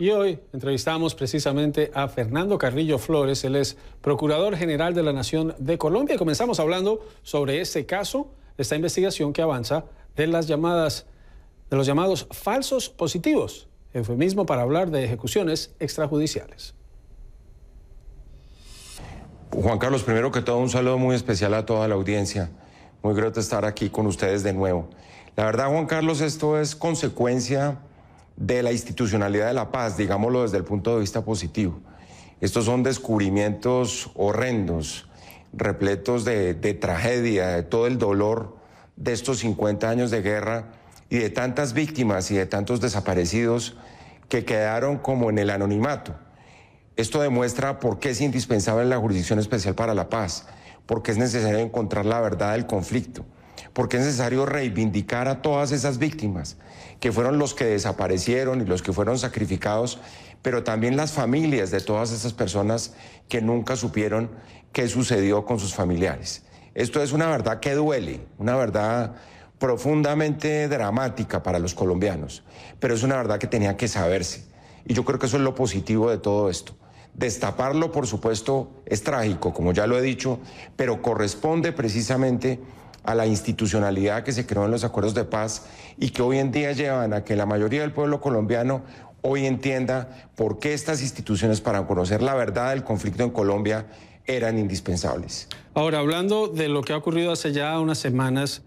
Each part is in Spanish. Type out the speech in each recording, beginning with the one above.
Y hoy entrevistamos precisamente a Fernando Carrillo Flores, él es Procurador General de la Nación de Colombia. Y comenzamos hablando sobre este caso, esta investigación que avanza de las llamadas, de los llamados falsos positivos, eufemismo para hablar de ejecuciones extrajudiciales. Juan Carlos, primero que todo, un saludo muy especial a toda la audiencia. Muy grato estar aquí con ustedes de nuevo. La verdad, Juan Carlos, esto es consecuencia de la institucionalidad de la paz, digámoslo desde el punto de vista positivo. Estos son descubrimientos horrendos, repletos de, tragedia, de todo el dolor de estos 50 años de guerra y de tantas víctimas y de tantos desaparecidos que quedaron como en el anonimato. Esto demuestra por qué es indispensable la Jurisdicción Especial para la Paz, porque es necesario encontrar la verdad del conflicto porque es necesario reivindicar a todas esas víctimas, que fueron los que desaparecieron y los que fueron sacrificados, pero también las familias de todas esas personas que nunca supieron qué sucedió con sus familiares. Esto es una verdad que duele, una verdad profundamente dramática para los colombianos, pero es una verdad que tenía que saberse. Y yo creo que eso es lo positivo de todo esto. Destaparlo, por supuesto, es trágico, como ya lo he dicho, pero corresponde precisamente a la institucionalidad que se creó en los acuerdos de paz y que hoy en día llevan a que la mayoría del pueblo colombiano hoy entienda por qué estas instituciones para conocer la verdad del conflicto en Colombia eran indispensables. Ahora, hablando de lo que ha ocurrido hace ya unas semanas,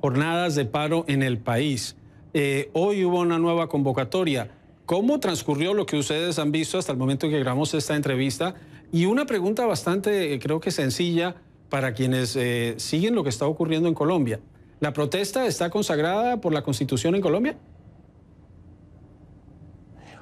jornadas de paro en el país, eh, hoy hubo una nueva convocatoria. ¿Cómo transcurrió lo que ustedes han visto hasta el momento que grabamos esta entrevista? Y una pregunta bastante, eh, creo que sencilla, para quienes eh, siguen lo que está ocurriendo en Colombia. ¿La protesta está consagrada por la Constitución en Colombia?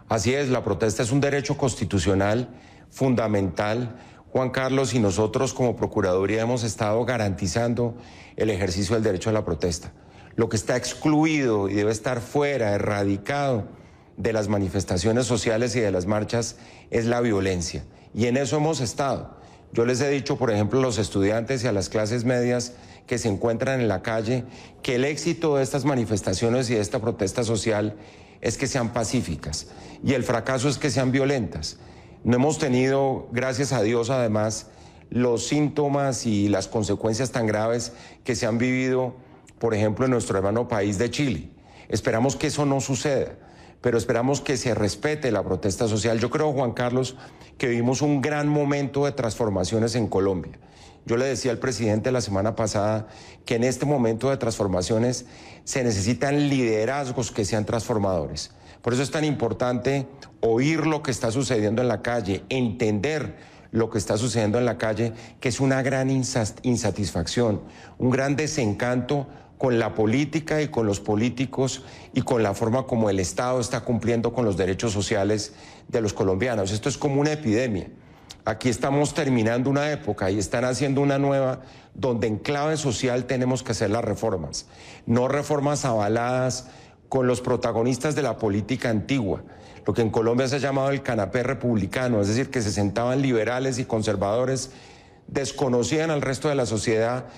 Así es, la protesta es un derecho constitucional fundamental. Juan Carlos y nosotros como Procuraduría hemos estado garantizando el ejercicio del derecho a la protesta. Lo que está excluido y debe estar fuera, erradicado de las manifestaciones sociales y de las marchas es la violencia. Y en eso hemos estado. Yo les he dicho, por ejemplo, a los estudiantes y a las clases medias que se encuentran en la calle, que el éxito de estas manifestaciones y de esta protesta social es que sean pacíficas y el fracaso es que sean violentas. No hemos tenido, gracias a Dios además, los síntomas y las consecuencias tan graves que se han vivido, por ejemplo, en nuestro hermano país de Chile. Esperamos que eso no suceda pero esperamos que se respete la protesta social. Yo creo, Juan Carlos, que vivimos un gran momento de transformaciones en Colombia. Yo le decía al presidente la semana pasada que en este momento de transformaciones se necesitan liderazgos que sean transformadores. Por eso es tan importante oír lo que está sucediendo en la calle, entender lo que está sucediendo en la calle, que es una gran insatisfacción, un gran desencanto con la política y con los políticos y con la forma como el Estado está cumpliendo con los derechos sociales de los colombianos. Esto es como una epidemia. Aquí estamos terminando una época y están haciendo una nueva donde en clave social tenemos que hacer las reformas, no reformas avaladas con los protagonistas de la política antigua, lo que en Colombia se ha llamado el canapé republicano, es decir, que se sentaban liberales y conservadores, desconocían al resto de la sociedad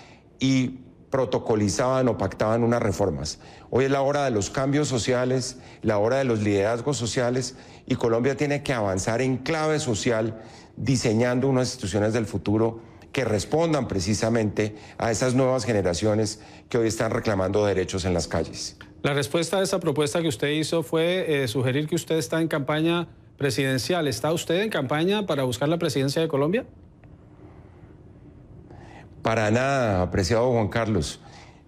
y protocolizaban o pactaban unas reformas. Hoy es la hora de los cambios sociales, la hora de los liderazgos sociales y Colombia tiene que avanzar en clave social diseñando unas instituciones del futuro que respondan precisamente a esas nuevas generaciones que hoy están reclamando derechos en las calles. La respuesta a esa propuesta que usted hizo fue eh, sugerir que usted está en campaña presidencial. ¿Está usted en campaña para buscar la presidencia de Colombia? Para nada, apreciado Juan Carlos.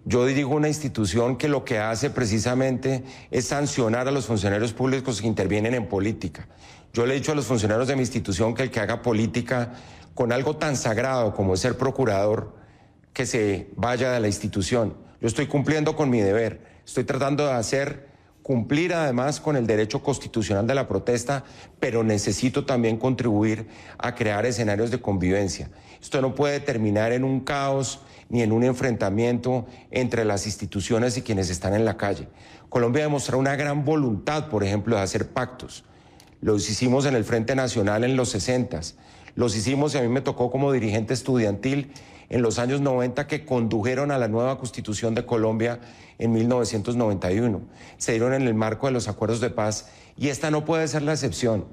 Yo dirijo una institución que lo que hace precisamente es sancionar a los funcionarios públicos que intervienen en política. Yo le he dicho a los funcionarios de mi institución que el que haga política con algo tan sagrado como ser procurador, que se vaya de la institución. Yo estoy cumpliendo con mi deber, estoy tratando de hacer cumplir además con el derecho constitucional de la protesta, pero necesito también contribuir a crear escenarios de convivencia. Esto no puede terminar en un caos ni en un enfrentamiento entre las instituciones y quienes están en la calle. Colombia demostró una gran voluntad, por ejemplo, de hacer pactos. Los hicimos en el Frente Nacional en los 60 los hicimos y a mí me tocó como dirigente estudiantil en los años 90 que condujeron a la nueva constitución de Colombia en 1991. Se dieron en el marco de los acuerdos de paz y esta no puede ser la excepción,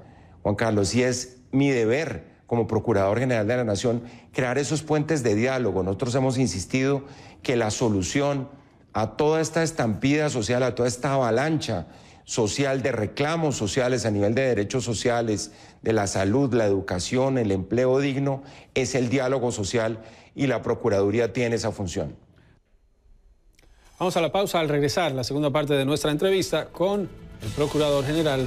Juan Carlos, y es mi deber como Procurador General de la Nación, crear esos puentes de diálogo. Nosotros hemos insistido que la solución a toda esta estampida social, a toda esta avalancha social, de reclamos sociales a nivel de derechos sociales, de la salud, la educación, el empleo digno, es el diálogo social y la Procuraduría tiene esa función. Vamos a la pausa al regresar la segunda parte de nuestra entrevista con el Procurador General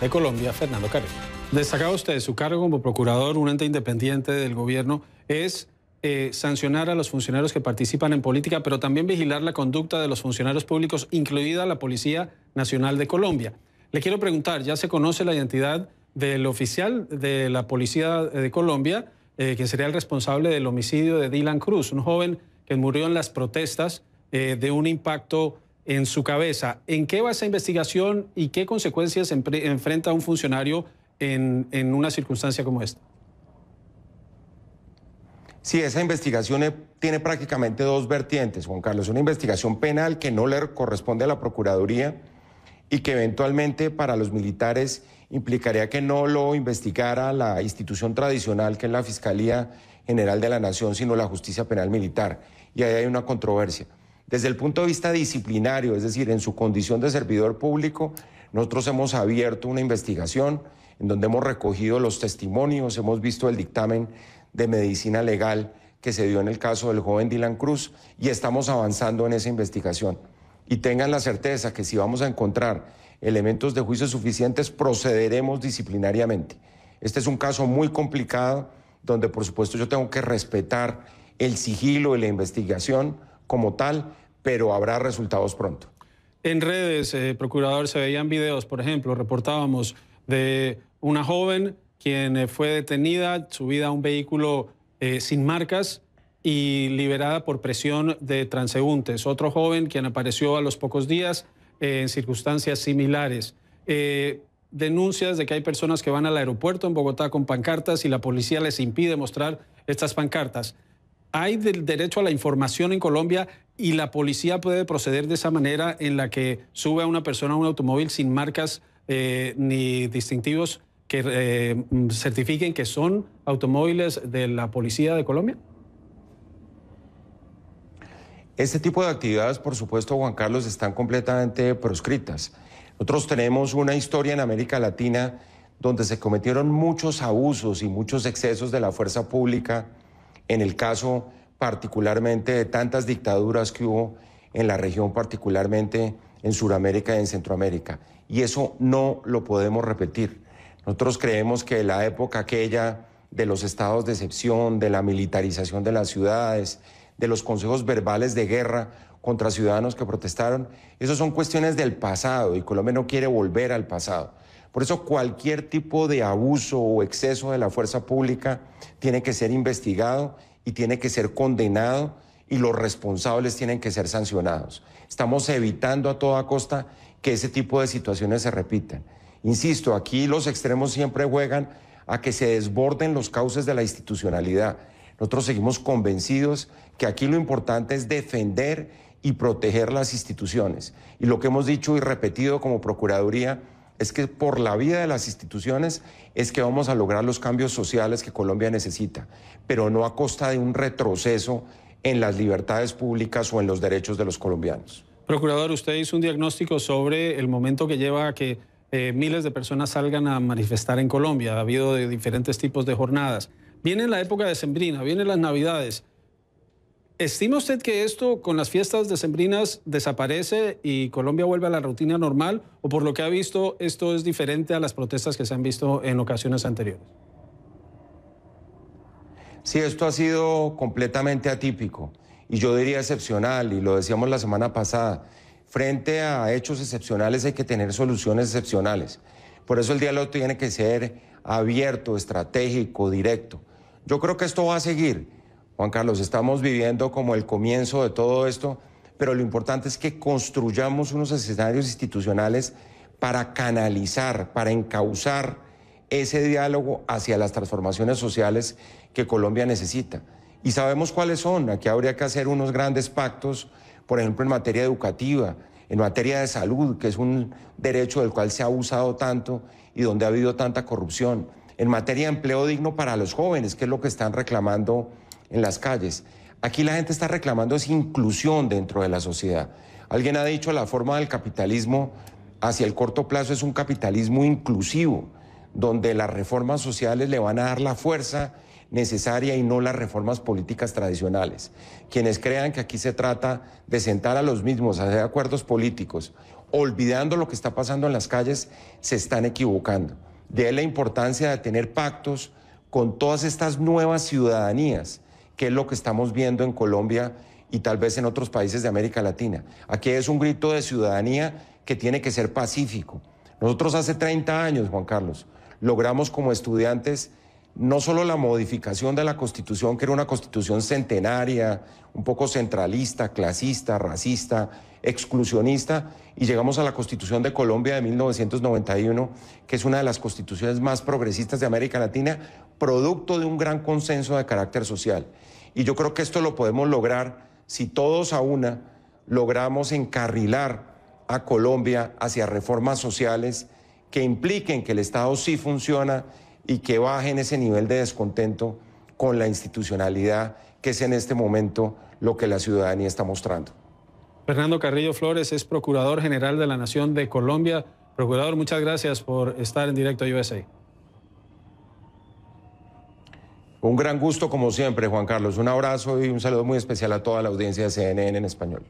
de Colombia, Fernando Carrillo. Destacaba usted su cargo como procurador, un ente independiente del gobierno, es eh, sancionar a los funcionarios que participan en política, pero también vigilar la conducta de los funcionarios públicos, incluida la Policía Nacional de Colombia. Le quiero preguntar, ¿ya se conoce la identidad del oficial de la Policía de Colombia, eh, que sería el responsable del homicidio de Dylan Cruz, un joven que murió en las protestas eh, de un impacto en su cabeza. ¿En qué va esa investigación y qué consecuencias enfrenta un funcionario en una circunstancia como esta? Sí, esa investigación eh, tiene prácticamente dos vertientes, Juan Carlos. Una investigación penal que no le corresponde a la Procuraduría y que eventualmente para los militares implicaría que no lo investigara la institución tradicional que es la Fiscalía General de la Nación, sino la Justicia Penal Militar. Y ahí hay una controversia. Desde el punto de vista disciplinario, es decir, en su condición de servidor público, nosotros hemos abierto una investigación en donde hemos recogido los testimonios, hemos visto el dictamen de medicina legal que se dio en el caso del joven Dylan Cruz y estamos avanzando en esa investigación. Y tengan la certeza que si vamos a encontrar elementos de juicio suficientes, procederemos disciplinariamente. Este es un caso muy complicado donde por supuesto yo tengo que respetar el sigilo y la investigación como tal, pero habrá resultados pronto. En redes, eh, procurador, se veían videos, por ejemplo, reportábamos de una joven quien eh, fue detenida, subida a un vehículo eh, sin marcas y liberada por presión de transeúntes. Otro joven quien apareció a los pocos días eh, en circunstancias similares. denuncias de que hay personas que van al aeropuerto en Bogotá con pancartas y la policía les impide mostrar estas pancartas. ¿Hay del derecho a la información en Colombia y la policía puede proceder de esa manera en la que sube a una persona a un automóvil sin marcas ni distintivos que eh, mm, certifiquen que son automóviles de la Policía de Colombia? Este tipo de actividades, por supuesto, Juan Carlos, están completamente proscritas. Nosotros tenemos una historia en América Latina donde se cometieron muchos abusos y muchos excesos de la fuerza pública, en el caso particularmente de tantas dictaduras que hubo en la región, particularmente en Sudamérica y en Centroamérica. Y eso no lo podemos repetir. Nosotros creemos que la época aquella de los estados de excepción, de la militarización de las ciudades, de los consejos verbales de guerra contra ciudadanos que protestaron, esas son cuestiones del pasado y Colombia no quiere volver al pasado. Por eso cualquier tipo de abuso o exceso de la fuerza pública tiene que ser investigado y tiene que ser condenado y los responsables tienen que ser sancionados. Estamos evitando a toda costa que ese tipo de situaciones se repitan. Insisto, aquí los extremos siempre juegan a que se desborden los cauces de la institucionalidad. Nosotros seguimos convencidos que aquí lo importante es defender y proteger las instituciones. Y lo que hemos dicho y repetido como Procuraduría es que por la vida de las instituciones es que vamos a lograr los cambios sociales que Colombia necesita, pero no a costa de un retroceso en las libertades públicas o en los derechos de los colombianos. Procurador, usted hizo un diagnóstico sobre el momento que lleva a que eh, miles de personas salgan a manifestar en Colombia. Ha habido de diferentes tipos de jornadas. Viene la época de Sembrina, vienen las Navidades. ¿Estima usted que esto con las fiestas decembrinas desaparece y Colombia vuelve a la rutina normal? ¿O por lo que ha visto esto es diferente a las protestas que se han visto en ocasiones anteriores? Sí, esto ha sido completamente atípico y yo diría excepcional y lo decíamos la semana pasada frente a hechos excepcionales hay que tener soluciones excepcionales. Por eso el diálogo tiene que ser abierto, estratégico, directo. Yo creo que esto va a seguir. Juan Carlos, estamos viviendo como el comienzo de todo esto, pero lo importante es que construyamos unos escenarios institucionales para canalizar, para encauzar ese diálogo hacia las transformaciones sociales que Colombia necesita. Y sabemos cuáles son. Aquí habría que hacer unos grandes pactos por ejemplo, en materia educativa, en materia de salud, que es un derecho del cual se ha abusado tanto y donde ha habido tanta corrupción, en materia de empleo digno para los jóvenes, que es lo que están reclamando en las calles. Aquí la gente está reclamando es inclusión dentro de la sociedad. Alguien ha dicho la forma del capitalismo hacia el corto plazo es un capitalismo inclusivo, donde las reformas sociales le van a dar la fuerza necesaria y no las reformas políticas tradicionales. Quienes crean que aquí se trata de sentar a los mismos, hacer acuerdos políticos, olvidando lo que está pasando en las calles, se están equivocando. De la importancia de tener pactos con todas estas nuevas ciudadanías, que es lo que estamos viendo en Colombia y tal vez en otros países de América Latina. Aquí es un grito de ciudadanía que tiene que ser pacífico. Nosotros hace 30 años, Juan Carlos, logramos como estudiantes no solo la modificación de la constitución, que era una constitución centenaria, un poco centralista, clasista, racista, exclusionista, y llegamos a la constitución de Colombia de 1991, que es una de las constituciones más progresistas de América Latina, producto de un gran consenso de carácter social. Y yo creo que esto lo podemos lograr si todos a una logramos encarrilar a Colombia hacia reformas sociales que impliquen que el Estado sí funciona y que bajen ese nivel de descontento con la institucionalidad que es en este momento lo que la ciudadanía está mostrando. Fernando Carrillo Flores es Procurador General de la Nación de Colombia. Procurador, muchas gracias por estar en directo a USA. Un gran gusto como siempre, Juan Carlos. Un abrazo y un saludo muy especial a toda la audiencia de CNN en español.